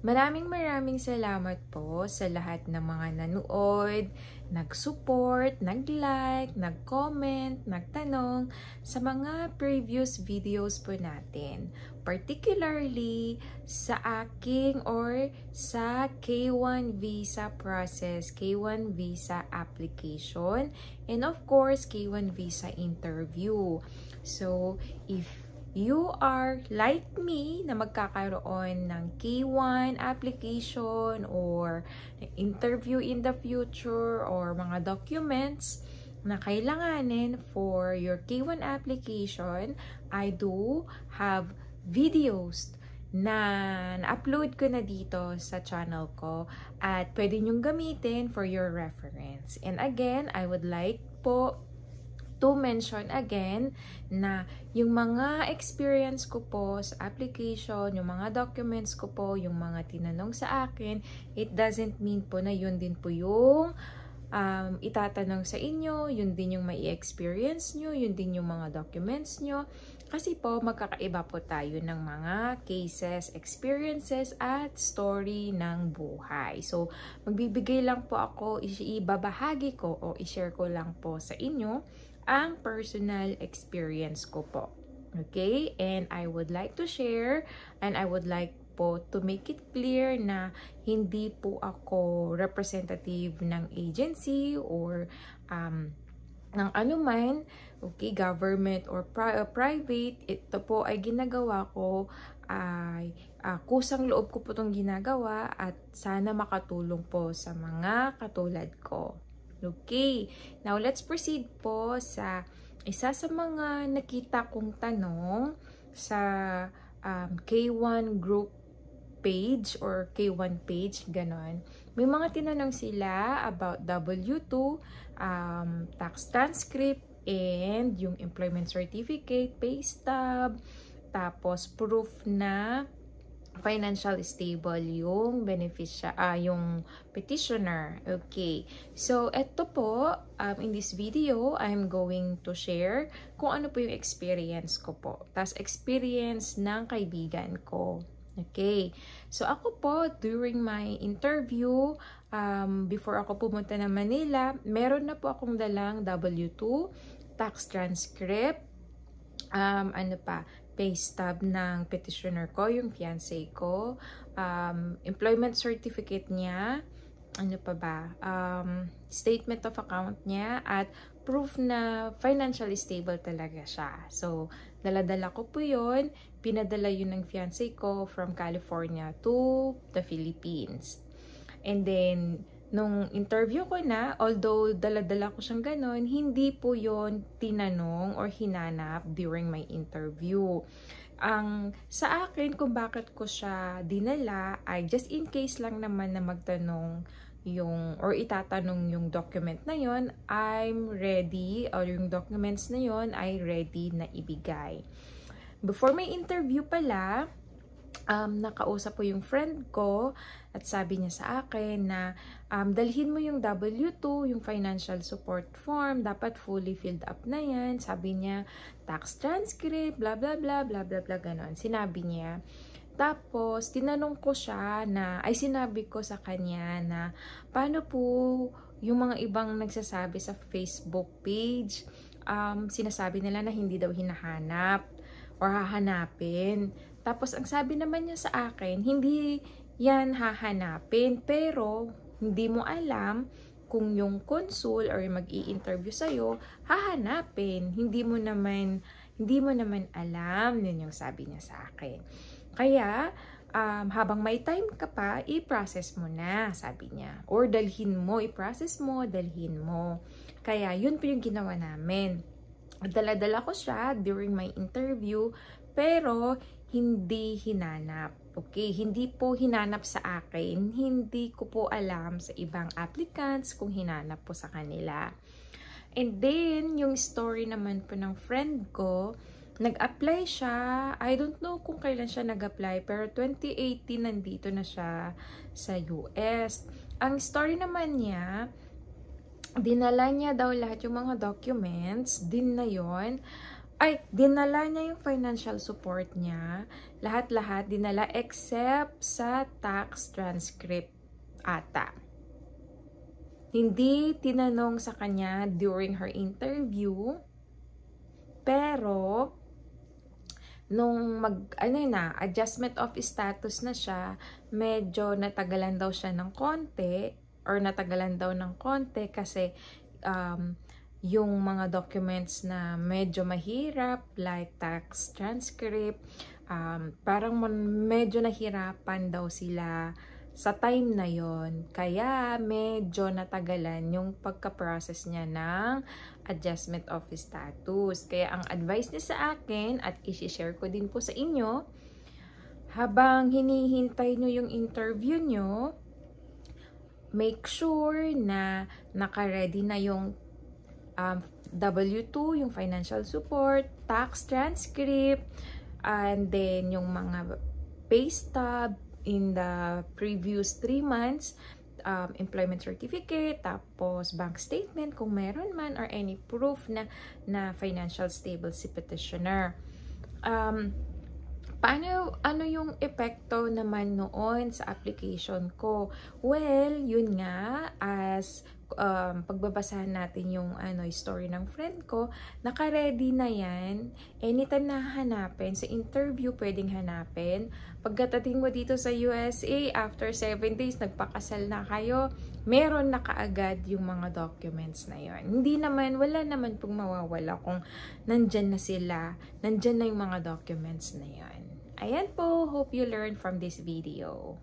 Maraming maraming salamat po sa lahat ng mga nanood, nag-support, nag-like, nag-comment, nagtanong sa mga previous videos po natin. Particularly sa aking or sa K1 visa process, K1 visa application, and of course K1 visa interview. So, if you are like me na magkakaroon ng K1 application or interview in the future or mga documents na kailanganin for your K1 application, I do have videos na na-upload ko na dito sa channel ko at pwede nyong gamitin for your reference. And again, I would like po to mention again na yung mga experience ko po sa application, yung mga documents ko po, yung mga tinanong sa akin, it doesn't mean po na yun din po yung um, itatanong sa inyo, yun din yung may experience nyo, yun din yung mga documents nyo. Kasi po, magkakaiba po tayo ng mga cases, experiences, at story ng buhay. So, magbibigay lang po ako, ibabahagi ko o ishare ko lang po sa inyo ang personal experience ko po. Okay? And I would like to share and I would like po to make it clear na hindi po ako representative ng agency or um, ng anuman, okay, government or pri uh, private, ito po ay ginagawa ko ay uh, kusang loob ko po itong ginagawa at sana makatulong po sa mga katulad ko. Okay, now let's proceed po sa isa sa mga nakita kong tanong sa um, K1 group page or K1 page, ganon. May mga tinanong sila about W2, um, tax transcript, and yung employment certificate, pay stub, tapos proof na financial stable yung beneficia uh, yung petitioner okay so eto po um, in this video I'm going to share kung ano po yung experience ko po tas experience ng kaibigan ko okay so ako po during my interview um, before ako pumunta na Manila meron na po akong dalang W2 tax transcript um, ano pa, pay stub ng petitioner ko, yung fiancé ko, um, employment certificate niya, ano pa ba, um, statement of account niya, at proof na financially stable talaga siya. So, daladala ko po yun. Pinadala yun ng fiancé ko from California to the Philippines. And then, nung interview ko na, although daladala ko siyang ganun, hindi po yon tinanong or hinanap during my interview. Ang sa akin kung bakit ko siya dinala ay just in case lang naman na magtanong yung or itatanong yung document na yon, I'm ready or yung documents na yon ay ready na ibigay. Before my interview pala, um, nakausap po yung friend ko at sabi niya sa akin na um, dalhin mo yung W2, yung financial support form, dapat fully filled up na yan. Sabi niya, tax transcript, bla bla bla, bla bla bla, ganon. Sinabi niya. Tapos, tinanong ko siya na, ay sinabi ko sa kanya na, paano po yung mga ibang nagsasabi sa Facebook page, um, sinasabi nila na hindi daw hinahanap or hahanapin. Tapos, ang sabi naman niya sa akin, hindi yan hahanapin, pero hindi mo alam kung yung consul or mag interview sa'yo, hahanapin. Hindi mo naman, hindi mo naman alam, yun yung sabi niya sa akin. Kaya, um, habang may time ka pa, i-process mo na, sabi niya. Or dalhin mo, i-process mo, dalhin mo. Kaya, yun po yung ginawa namin. Dala-dala ko siya during my interview pero hindi hinanap. Okay, hindi po hinanap sa akin. Hindi ko po alam sa ibang applicants kung hinanap po sa kanila. And then, yung story naman po ng friend ko, nag-apply siya. I don't know kung kailan siya nag-apply, pero 2018 nandito na siya sa US. Ang story naman niya, dinala niya daw lahat yung mga documents, din na yon ay, dinala niya yung financial support niya. Lahat-lahat dinala except sa tax transcript ata. Hindi tinanong sa kanya during her interview. Pero, nung mag, ano na, ah, adjustment of status na siya, medyo natagalan daw siya ng konti or natagalan daw ng konti kasi um, yung mga documents na medyo mahirap like tax transcript um, parang medyo nahirapan daw sila sa time na yon kaya medyo natagalan yung pagka-process niya ng adjustment of status kaya ang advice niya sa akin at i-share ko din po sa inyo habang hinihintay niyo yung interview niyo make sure na naka-ready na yung um, W2, yung financial support, tax transcript, and then yung mga pay stub in the previous 3 months, um, employment certificate, tapos bank statement kung meron man or any proof na na financial stable si petitioner. Um, Paano, ano yung epekto naman noon sa application ko? Well, yun nga, as um, pagbabasahan natin yung ano, story ng friend ko, naka-ready na yan. Anytime na hanapin, sa interview pwedeng hanapin. Pagkatating mo dito sa USA, after 7 days, nagpakasal na kayo, meron na kaagad yung mga documents na yon. Hindi naman, wala naman pong mawawala kung nandyan na sila, nandyan na yung mga documents na yon. Ayan po, hope you learn from this video.